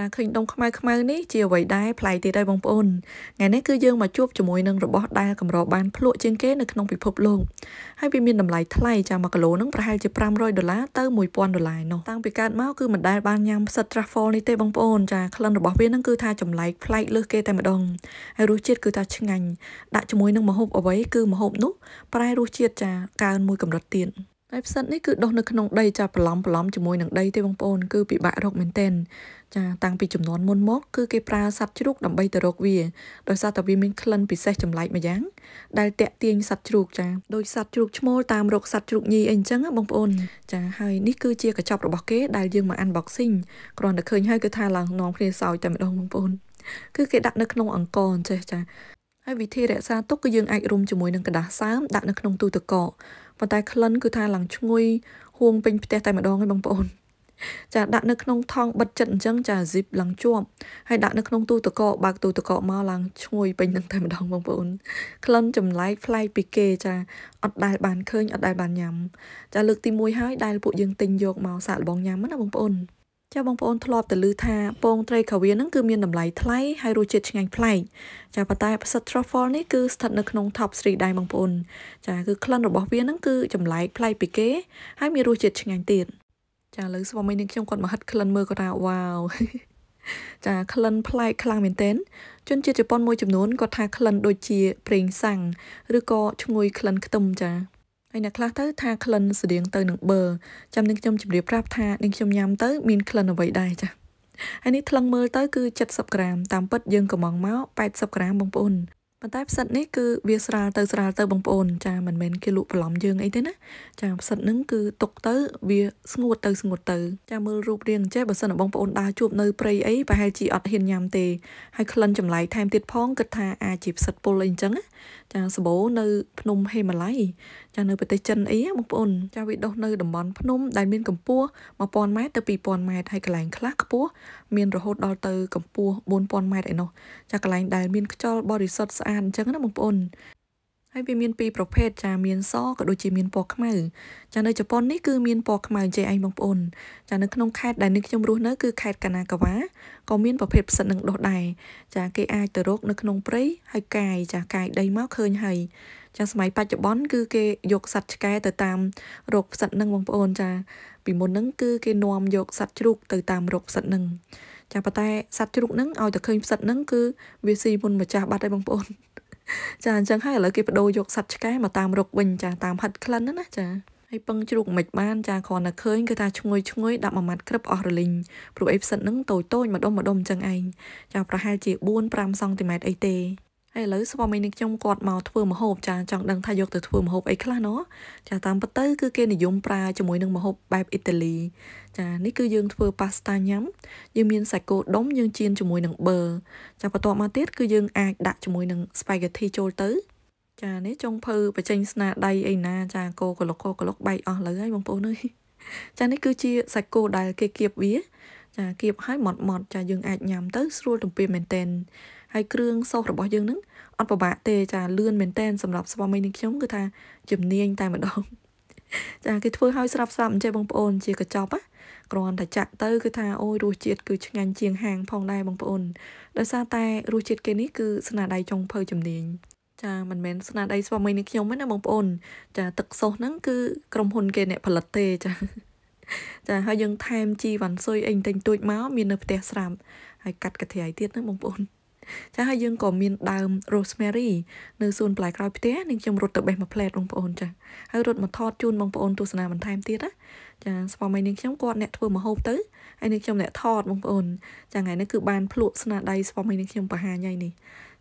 ចាឃើញដុំខ្មៅខ្មៅនេះជាអ្វីដែរប្លែកទៀតហើយបងប្អូនថ្ងៃនេះគឺយើងមកជួបជាមួយនឹងរបស់ដែលកម្របានភ្លក់ជាងគេនៅក្នុងពិភពលោកហើយវាមានតម្លៃថ្លៃចា1គីឡូនឹងប្រហែលជា500ដុល្លារទៅ1000ដុល្លារនោះតាំងពីកើតមកគឺមិនដែលបានញ៉ាំផ្សិត truffle នេះទេបងប្អូនចាក្លិនរបស់វានឹងគឺថាចម្លែកប្លែកលើសគេតែម្ដងហើយរសជាតិគឺថាឆ្ងាញ់ដាក់ជាមួយនឹងម្ហូបអ្វីគឺម្ហូបនោះប្រែរសជាតិចាកើនមួយកម្រិតទៀតហើយផ្សិតនេះគឺដុះនៅក្នុងដីចាប្រឡំប្រឡំជាមួយនឹងដីទេបងប្អូន គឺពិបាករកមែនទែនចាតាំងពីចំនួនមុនមក គឺគេប្រើសត្វជ្រូកដើម្បីទៅរកវាដោយសារតែវាមានក្លិនពិសេសចម្លែកម្យ៉ាងដែលតាក់ទាញសត្វជ្រូកចាដោយសត្វជ្រូកឈ្មោលតាមរកសត្វជ្រូកញីអីអញ្ចឹងបងប្អូនចាហើយនេះគឺជាកញ្ចប់របស់គេដែលយើងមក unboxing គ្រាន់តែឃើញហើយគឺថាឡើងនំគ្នាសោយតែម្ដងបងប្អូន គឺគេដាក់នៅក្នុងអង្ករអញ្ចេះចាហើយវិធីរក្សាទុកគឺយើងអាចរុំជាមួយនឹងกระดาษសើមដាក់នៅក្នុងទូទឹកកកប៉ុន្តែក្លិនគឺថាឡើងឈ្ងុយហួងពេញផ្ទះតែម្ដងឯងបងប្អូនចាដាក់នៅក្នុងថង់បិទចិត្តអញ្ចឹងចា zip ឡើងជាប់ហើយដាក់នៅក្នុងទូទឹកកកបើកទូទឹកកកមកឡើងឈ្ងុយពេញនឹងតែម្ដងបងប្អូនក្លិនចម្លែកប្លែកពីគេចាអត់ដែលបានឃើញអត់ដែលបានញ៉ាំចាលើកទី1ហើយដែលពួកយើងទិញយកមកសាកល្បងញ៉ាំណាបងប្អូនចាបងប្អូនធ្លាប់តែឮថាពងត្រីខាវៀនហ្នឹងគឺមានតម្លៃថ្លៃហើយរសជាតិឆ្ងាញ់ប្លែកចាប៉ុន្តែផ្សិត truffle នេះគឺស្ថិតនៅក្នុង top 3ដែរបងប្អូនចាគឺក្លិនរបស់វាហ្នឹងគឺចម្លែកប្លែកពីគេហើយមានរសជាតិឆ្ងាញ់ទៀតចាឥឡូវស្វាមីនាងខ្ញុំគាត់មកហិតក្លិនមើលគាត់ថាវ៉ាវចាក្លិនប្លែកខ្លាំងមែនទែនជនជាតិជប៉ុនមួយចំនួនគាត់ថាក្លិនដូចជាប្រេងសាំងឬក៏ឈ្ងុយក្លិនខ្ទឹមចាហើយអ្នកខ្លះទៅថាក្លិនស្តៀងទៅនឹងប៊ឺចាំនឹងខ្ញុំជម្រាបប្រាប់ថានឹងខ្ញុំញ៉ាំទៅមានក្លិនអ្វីដែរចាហើយនេះថ្លឹងមើលទៅគឺ70ក្រាមតាមពិតយើងកំងមក80ក្រាមបងប្អូនប៉ុន្តែផ្សិតនេះគឺវាស្រាលទៅស្រាលទៅបងប្អូន ចាមិនមែនគេលក់បន្លំយើងអីទេណាចាផ្សិតហ្នឹងគឺຕົកទៅវាស្ងួតទៅស្ងួតទៅចាមើលរូបរាងចេះបើសិនបងប្អូនដើរជួបនៅព្រៃអីប្រហែលជាអត់ហ៊ានញ៉ាំទេហើយក្លិនចម្លែកថែមទៀតផងគិតថាអាចជាផ្សិតពុលអីអញ្ចឹងចាសបោនៅភ្នំហេម៉ាឡៃចានៅប្រទេសចិនអីបងប្អូនចាវាដុះនៅតំបន់ភ្នំ ដែលមានកម្ពស់1000ម៉ែត្រទៅ2000ម៉ែត្រហើយកន្លែងខ្លះខ្ពស់មានរហូតដល់ទៅកម្ពស់4000ម៉ែត្រឯនោះចាកន្លែងដែលមានខ្យល់បរិសុទ្ធស្អាតអញ្ចឹងណាបងប្អូនហើយវាមានពីរប្រភេទចាមាន សក៏ដូចជាមានពណ៌ខ្មៅចានៅជប៉ុននេះគឺមានពណ៌ខ្មៅចេះឯងបងប្អូនចានៅក្នុងខេត្តដែលនេះខ្ញុំរស់នៅគឺខេត្តកាណាកាវ៉ាក៏មានប្រភេទផ្សិតនឹងដុះដែរចាគេអាចទៅរកនៅក្នុងព្រៃហើយកាយចាកាយដីមកឃើញហើយចាសម័យបច្ចុប្បន្នគឺគេយកសัตว์ឆ្កែទៅតាមរោគផ្សិតនឹងបងប្អូនចាពីមុនហ្នឹងគឺគេនាំយកសัตว์ជ្រូកទៅតាមរោគផ្សិតនឹងចាប៉ុន្តែសัตว์ជ្រូកហ្នឹងឲ្យតែឃើញផ្សិតហ្នឹងគឺវាស៊ីមុនម្ចាស់បាត់ហើយបងប្អូនចាអញ្ចឹងហើយឥឡូវគេបដូរយកសัตว์ឆ្កែមកតាមរោគវិញចាតាមហិតក្លិនណាចាហើយពឹងជ្រូកមិនបានចាគ្រាន់តែឃើញគឺថាឈ្ងុយឈ្ងុយដាក់មួយម៉ាត់ក្រឹបអស់រលីងព្រោះអីផ្សិតហ្នឹងតូចតូចម្ដុំម្ដុំអញ្ចឹងឯងចាប្រហែលជា4 5សង់ទីម៉ែត្រអីទេហើយឥឡូវស្វាមីនឹងខ្ញុំគាត់មកធ្វើម្ហូបចាចង់ដឹងថាយកទៅធ្វើម្ហូបអីខ្លះណោះចាតាមពិតទៅគឺគេនិយមប្រើជាមួយនឹងម្ហូបបែបអ៊ីតាលីចានេះគឺយើងធ្វើប៉ាស្តាញ៉ាំ យើងមានសាច់គោដុំយើងចៀនជាមួយនឹងប៊ឺចាបន្ទាប់មកទៀតគឺយើងអាចដាក់ជាមួយនឹងស្ប៉ាហ្គេទីចូលទៅចានេះចុងភៅបច្ចេញស្នាដៃអីណាចាគោកលុកគោកលុកបែកអស់លើហើយបងប្អូនអើយចានេះគឺជាសាច់គោដែលគេគៀបវា ចាគៀបហើយម៉ត់ម៉ត់ចាយើងអាចញ៉ាំទៅស្រួលទំពាមែនតែនហើយគ្រឿងសូសរបស់យើងនឹងអត់ពិបាកទេចាលឿនមែនតែនសម្រាប់ស្វាមីនឹងខ្ញុំគឺថាជំនាញតែម្ដងចាគេធ្វើឲ្យស្រាប់ស្រាប់អញ្ចឹងបងប្អូន ជាកញ្ចប់ណាគ្រាន់តែចាក់ទៅគឺថាអូយរសជាតិគឺឆ្ងាញ់ជាងហាង ផងដែរបងប្អូនដោយសារតែរសជាតិគេនេះគឺ ស្នាដៃចុងភៅជំនាញចាមិនមែនស្នាដៃស្វាមីនឹងខ្ញុំទេណាបងប្អូន ចាទឹកសូសហ្នឹងគឺក្រុមហ៊ុនគេអ្នកផលិតទេចាចាហើយយើងថែមជីវ៉ាន់ស៊ុយអីបន្តិចតួចមកមាននៅផ្ទះស្រាប់ហើយកាត់កន្ត្រៃទៀតណាបងប្អូនចាហើយយើងក៏មានដើម rosemary នៅសួនផ្លែក្រោយផ្ទះនឹងខ្ញុំរត់ទៅបេះមួយផ្លែតបងប្អូនចាហើយរត់មកថតជូនបងប្អូនទស្សនាបន្ថែមទៀតណាចាស្វាមីនាងខ្ញុំគាត់អ្នកធ្វើម្ហូបទៅហើយនាងខ្ញុំអ្នកថតបងប្អូនចាថ្ងៃនេះគឺបានភ្លក់ស្នាដៃស្វាមីនាងខ្ញុំបរិຫານថ្ងៃនេះ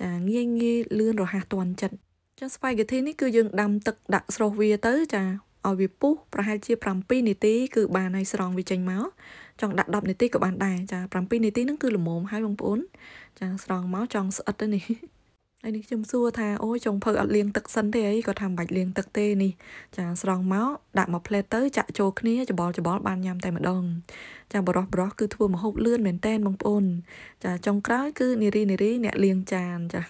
ចាងាយងាយលឿនរហ័សទាន់ចិត្តចា spaghetti នេះគឺយើងដាំទឹកដាក់ស្រុះវាទៅចាឲ្យវាពុះប្រហែលជា7នាទី គឺបានហើយស្រង់វាចេញមកចង់ដាក់10នាទីក៏បានដែរចា7នាទីហ្នឹងគឺល្មមហើយបងប្អូន ចាស្រង់មកចង់ស្អិតទៅនេះហើយនេះខ្ញុំសួរថាអូយចុងភៅអត់លាងទឹកសិនទេអីគាត់ថាមិនបាច់លាងទឹកទេនេះចាស្រង់មកដាក់មកផ្លែតទៅចាក់ចូលគ្នាច្បល់ច្បល់បានញ៉ាំតែម្ដង ចាបរោះបរោះគឺធ្វើមហូបលឿនមែនតែនបងប្អូន ចាចុងក្រោយគឺនារីនារីអ្នកលាងចានចា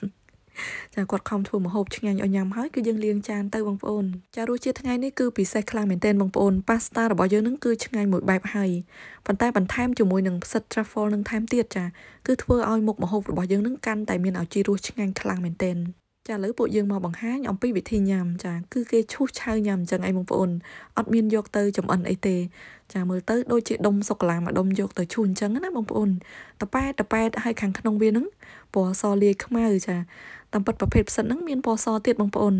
ចាគាត់ខំធ្វើម្ហូបឆ្ងាញ់ឲ្យញ៉ាំហើយគឺយើងលាងចានទៅបងប្អូនចារសជាតិថ្ងៃនេះគឺពិសេសខ្លាំងមែនទែនបងប្អូនប៉ាស្តារបស់យើងនឹងគឺឆ្ងាញ់មួយបែបហើយប៉ុន្តែបន្ថែមជាមួយនឹងផ្សិត truffle នឹងថែមទៀតចាគឺធ្វើឲ្យមុខម្ហូបរបស់យើងនឹងកាន់តែមានឲ្យជីរសឆ្ងាញ់ខ្លាំងមែនទែនចាឥឡូវពួកយើងមកបង្ហាញអំពីវិធីញ៉ាំចាគឺគេឈូសឆៅញ៉ាំអញ្ចឹងអីបងប្អូនអត់មានយកទៅចំអិនអីទេចាមើលទៅដូចជាដុំសូកូឡាមួយដុំយកទៅឈូសអញ្ចឹងណាបងប្អូនតប៉ែតប៉ែតហើយខាងក្នុងវានឹងពណ៌សលាយខ្មៅចាតាមពិតប្រភេទផ្សិតហ្នឹងមានពណ៌សទៀតបងប្អូន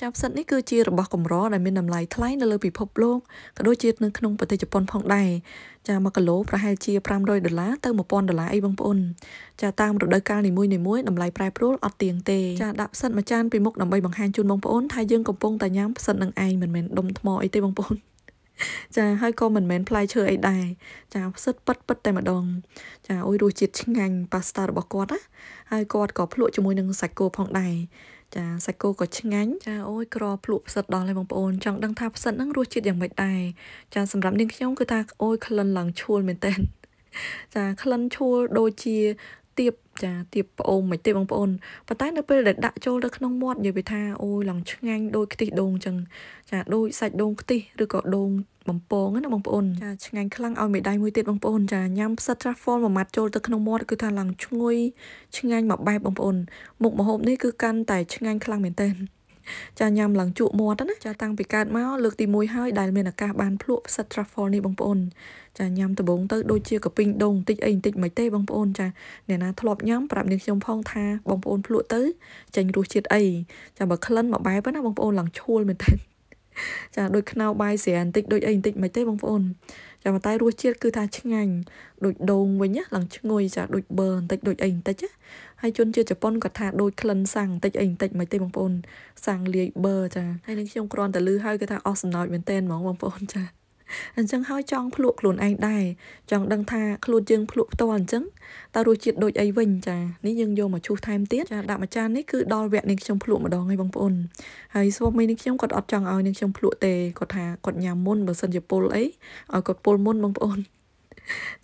ចាផ្សិតនេះគឺជារបស់កម្រដែលមានតម្លៃថ្លៃនៅលើពិភពលោកក៏ដូចជានៅក្នុងប្រទេសជប៉ុនផងដែរចា1គីឡូប្រហែលជា500ដុល្លារទៅ1000ដុល្លារអីបងប្អូនចាតាមរដូវកាលនីមួយៗតម្លៃប្រែប្រួលអត់ទៀងទេចាដាក់ផ្សិតមួយចានពីមុខដើម្បីបង្ហាញជូនបងប្អូនថាយើងកំពុងតែញ៉ាំផ្សិតនឹងឯងមិនមែនដុំថ្មអីទេបងប្អូនចាហើយក៏មិនមែនផ្លែឈើអីដែរចាផ្សិតប៉ិតប៉ិតតែម្ដង ចាអុយរសជាតិឆ្ងាញ់ប៉ាស្តារបស់គាត់ណាហើយគាត់ក៏ភ្លក់ជាមួយនឹងសាច់គោផងដែរចាសាច់គោក៏ឆ្ងាញ់ចាអូយក្រភ្លក់ផ្សិតដល់ហើយបងប្អូនចង់ដឹងថាផ្សិតហ្នឹងរសជាតិយ៉ាងម៉េចដែរចាសម្រាប់នាងខ្ញុំគឺថាអូយក្លិនឡើងឈួលមែនតើចាក្លិនឈួលដូចជាទៀបចាទៀបប្អូនមិនទេបងប្អូនប៉ុន្តែនៅពេលដែលដាក់ចូលទៅក្នុងមាត់និយាយពីថាអូយឡើងឆ្ងាញ់ដូចខ្ទិះដូងចឹងចាដូចសាច់ដូងខ្ទិះឬក៏ដូងបំពងណាបងប្អូនចាឆ្ងាញ់ខ្លាំងឲ្យមេដៃមួយទៀតបងប្អូនចាញ៉ាំផ្សិត truffle មួយម៉ាត់ចូលទៅក្នុងមាត់គឺថាឡើងឈ្ងុយឆ្ងាញ់មួយបែបបងប្អូនមុខម្ហូបនេះគឺកាន់តែឆ្ងាញ់ខ្លាំងមែនទែនចាញ៉ាំឡើងជក់មាត់ណាចាតាំងពីកើតមកលើកទី1ហើយដែលមានអាកាសបានភ្លក់ផ្សិត truffle នេះបងប្អូនចាញ៉ាំដំបងទៅដូចជាកពីងដងបន្តិចអីបន្តិចមិនទេបងប្អូនចាអ្នកណាធ្លាប់ញ៉ាំប្រាប់នាងខ្ញុំផងថាបងប្អូនភ្លក់ទៅចេញរសជាតិអីចាបើក្លិនមកបែបណាបងប្អូនឡើងឈួលមែនទេចាដូចខ្នៅបាយស្រាបន្តិចដូចអីបន្តិចមិនទេបងប្អូនចាប៉ុន្តែរសជាតិគឺថាឆ្ងាញ់ដូចដូងវិញណាឡើងឈ្ងុយចាដូចប៊ឺបន្តិចដូចអីបន្តិចណាហើយជនជាតិជប៉ុនគាត់ថាដូចក្លិនសាំងបន្តិចអីបន្តិចមិនទេបងប្អូនសាំងលាយប៊ឺចាហើយនឹងខ្ញុំគ្រាន់តែលឺហើយគាត់ថាអស់សំណោចមែនតេនហ្មងបងប្អូនចាអញ្ចឹងហើយចង់ភ្លក់ខ្លួនឯងដែរចង់ដឹងថាខ្លួនយើងភ្លក់ផ្ទាល់អញ្ចឹងតើរសជាតិដូចអីវិញចានេះយើងយកមកឈូសថែមទៀតចាដាក់មួយចាននេះគឺដល់វគ្គនេះខ្ញុំភ្លក់ម្ដងហើយបងប្អូនហើយស្វាមីនេះខ្ញុំគាត់អត់ចង់ឲ្យនេះខ្ញុំភ្លក់ទេគាត់ថាគាត់ញ៉ាំមុនបើសិនជាពុលអីឲ្យគាត់ពុលមុនបងប្អូន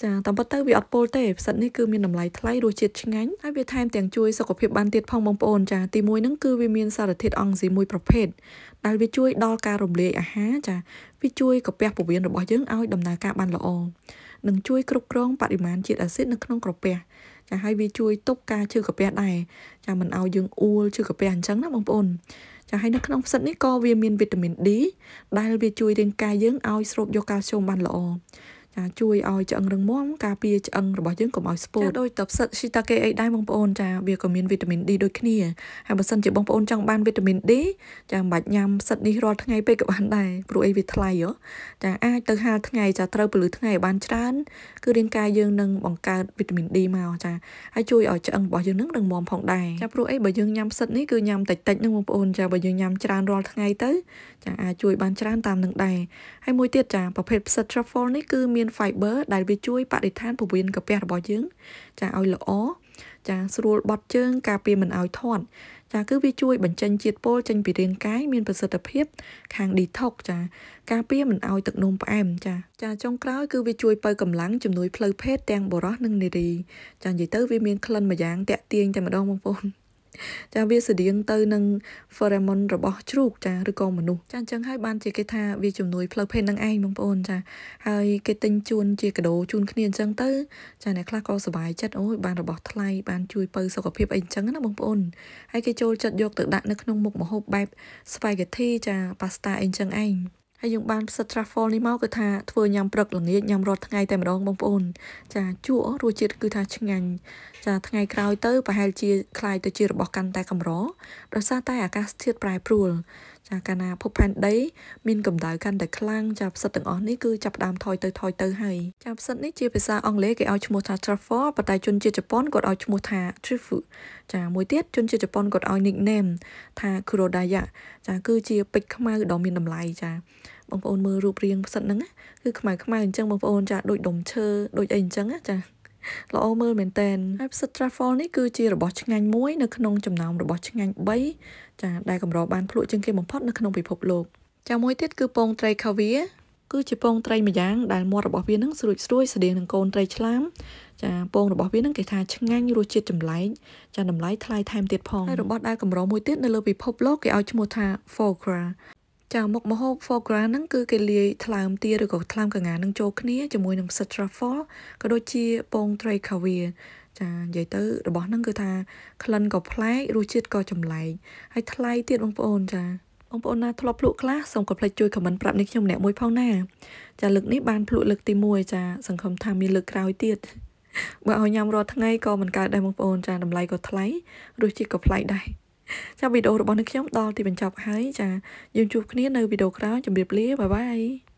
ចាតាមពិតទៅវាអត់ពុលទេផ្សិតនេះគឺមានតម្លៃថ្លៃរសជាតិឆ្ងាញ់ហើយវាថែមទាំងជួយសុខភាពបានទៀតផងបងប្អូនចាទីមួយហ្នឹងគឺវាមានសារធាតុអង់ស៊ីមួយប្រភេទដែលវាជួយដល់ការរំលាយអាហារចាវាជួយកាពះពោះវៀនរបស់យើងឲ្យដំណើរការបានល្អនិងជួយគ្រប់គ្រងបរិមាណជាតិអាស៊ីតនៅក្នុងក្រពះចាហើយវាជួយទប់ការឈឺក្រពះដែរចាមិនឲ្យយើងអួលឈឺក្រពះអញ្ចឹងណាបងប្អូនចាហើយនៅក្នុងផ្សិតនេះក៏វាមានវីតាមីន D ដែលវាជួយរាងកាយយើងឲ្យស្រូបយកកាល់ស្យូមបានល្អចាជួយឲ្យឆ្អឹងរឹងមាំការពារឆ្អឹងរបស់យើងកុំឲ្យស្ពោតចាដោយតបសិត shiitake អីដែរបងប្អូនចាវាក៏មានវីតាមីន D ដូចគ្នាហើយបើសិនជាបងប្អូនចង់បានវីតាមីន D ចាមិនបាច់ញ៉ាំសិតនេះរាល់ថ្ងៃពេកក៏បានដែរព្រោះអីវាថ្លៃហ៎ចាអាចទៅហាលថ្ងៃចាត្រូវពលឺថ្ងៃបានច្រើនគឺរាងកាយយើងនឹងបង្កើតវីតាមីន D មកចាហើយជួយឲ្យឆ្អឹងរបស់យើងនឹងរឹងមាំផងដែរចាព្រោះអីបើយើងញ៉ាំសិតនេះគឺញ៉ាំតិចតិចនឹងបងប្អូនចាបើយើងញ៉ាំច្រើនរាល់ថ្ងៃទៅចាអាចជួយបានច្រើនតាមនឹងដែរហើយមួយទៀតចាប្រភេទផ្សិត truffle នេះគឺមាន fiber ដែលវាជួយបរិស្ថានពោះវៀនកាពះរបស់យើងចាឲ្យល្អចាស្រួលបត់ជើងការពារមិនឲ្យធាត់ចាគឺវាជួយបញ្ចេញជាតិពុលចេញពីរាង កាយមានប្រសិទ្ធភាពខាង detox ចាការពារមិនឲ្យទឹកនោមផ្អែមចាចាចុងក្រោយគឺវាជួយបើកម្លាំងជំនួយផ្លូវភេទទាំងបុរសនិងនារីចានិយាយទៅវាមានក្លិនមួយយ៉ាងតាក់ទាញតែម្ដងបងប្អូនចាវាស្រដៀងទៅនឹង pheromone របស់ជ្រូកចាឬក៏មនុស្សចាអញ្ចឹងហើយបានជាគេថាវាជំនួយផ្លូវភេទនឹងឯងបងប្អូនចាហើយគេទិញជូនជាកាដូជូនគ្នាអញ្ចឹងទៅចាអ្នកខ្លះក៏សប្បាយចិត្តអូយបានរបស់ថ្លៃបានជួយពៅសុខភាពអីអញ្ចឹងណាបងប្អូនហើយគេចូលចិត្តយកទៅដាក់ នៅក្នុងមុខម្ហូបបែប spaghetti ចា pasta អីអញ្ចឹងឯងហើយយើងបានផ្សិត truffle នេះមកគឺថាធ្វើញ៉ាំព្រឹកល្ងាចញ៉ាំរាល់ថ្ងៃតែម្ដងបងប្អូន ចាជក់រសជាតិគឺថាឆ្ងាញ់ចា ថ្ងៃក្រោយទៅប្រហែលជាคล้ายទៅជារបស់កាន់តែកម្រដោយសារតែ អាកាសធាតុប្រែប្រួលកាលណាភពផែនដីមានកម្ដៅកាន់តែខ្លាំងចាផ្សិតទាំងអស់នេះគឺចាប់ផ្ដើមថយទៅថយទៅហើយចាផ្សិតនេះជាភាសាអង់គ្លេសគេឲ្យឈ្មោះថា truffle ប៉ុន្តែជនជាតិជប៉ុនគាត់ឲ្យឈ្មោះថា truffle ចា មួយទៀតជនជាតិជប៉ុនគាត់ឲ្យ nickname ថា kurodaya ចាគឺជាពេជ្រខ្មៅដ៏មានតម្លៃចាបងប្អូនមើលរូបរាងផ្សិតហ្នឹងគឺខ្មៅខ្មៅអញ្ចឹងបងប្អូនចាដូចដុំឈើដូចអីអញ្ចឹងចាល្អមើលមែនតែនហើយផ្សិត truffle នេះគឺជារបស់ឆ្ងាញ់មួយនៅក្នុងចំណោមរបស់ ឆ្ងាញ់3ចាដែលកម្របានភ្លក់ជាងគេបំផុតនៅក្នុងពិភពលោកចាមួយទៀតគឺពងត្រីខាវៀគឺជាពងត្រីម្យ៉ាងដែលមាត់របស់វានឹងស្រួចស្រួយស្តៀងនឹងកូនត្រីឆ្លាមចាពង របស់វានឹងគេថាឆ្ងាញ់រសជាតិចម្លែកចាតម្លៃថ្លៃថែមទៀតផងហើយរបស់ដែលកម្រមួយទៀតនៅលើពិភពលោកគេឲ្យឈ្មោះថា Fokra ចាមុខមហូប foie gras ហ្នឹងគឺគេលាយថ្លើមទាឬក៏ថ្លើមកងានឹងចូលគ្នាជាមួយនឹង straffle ក៏ដូចជាពងត្រី caviar ចានិយាយទៅ របស់ហ្នឹងគឺថាក្លិនក៏ប្លែករសជាតិក៏ចម្លែកហើយថ្លៃទៀតបងប្អូនចាបងប្អូនណាធ្លាប់ភ្លក់ខ្លះសូមកុំភ្លេចជួយខមមិនប្រាប់នេះខ្ញុំម្នាក់មួយផងណាចាលើកនេះបានភ្លក់លើកទី1ចាសង្ឃឹមថាមានលើកក្រោយទៀតបើឲ្យញ៉ាំរាល់ថ្ងៃក៏មិនកើតដែរបងប្អូនចាតម្លៃក៏ថ្លៃរសជាតិក៏ប្លែកដែរចាវីដេអូរបស់នឹងខ្ញុំដល់ទីបញ្ចប់ហើយចាយើងជួបគ្នានៅវីដេអូក្រោយជម្រាបលាបាយបាយ